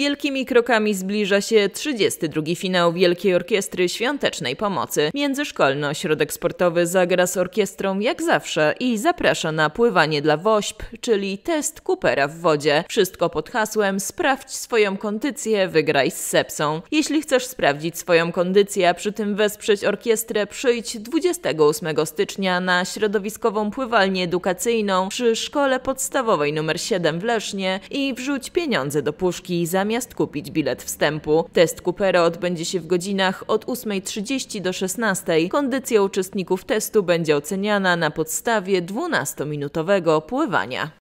Wielkimi krokami zbliża się 32 finał Wielkiej Orkiestry Świątecznej Pomocy. Międzyszkolny ośrodek sportowy zagra z orkiestrą jak zawsze i zaprasza na pływanie dla WOŚP, czyli test Coopera w wodzie. Wszystko pod hasłem sprawdź swoją kondycję, wygraj z sepsą. Jeśli chcesz sprawdzić swoją kondycję, a przy tym wesprzeć orkiestrę, przyjdź 28 stycznia na środowiskową pływalnię edukacyjną przy Szkole Podstawowej nr 7 w Lesznie i wrzuć pieniądze do puszki za zamiast kupić bilet wstępu. Test Coopera odbędzie się w godzinach od 8.30 do 16.00. Kondycja uczestników testu będzie oceniana na podstawie 12-minutowego pływania.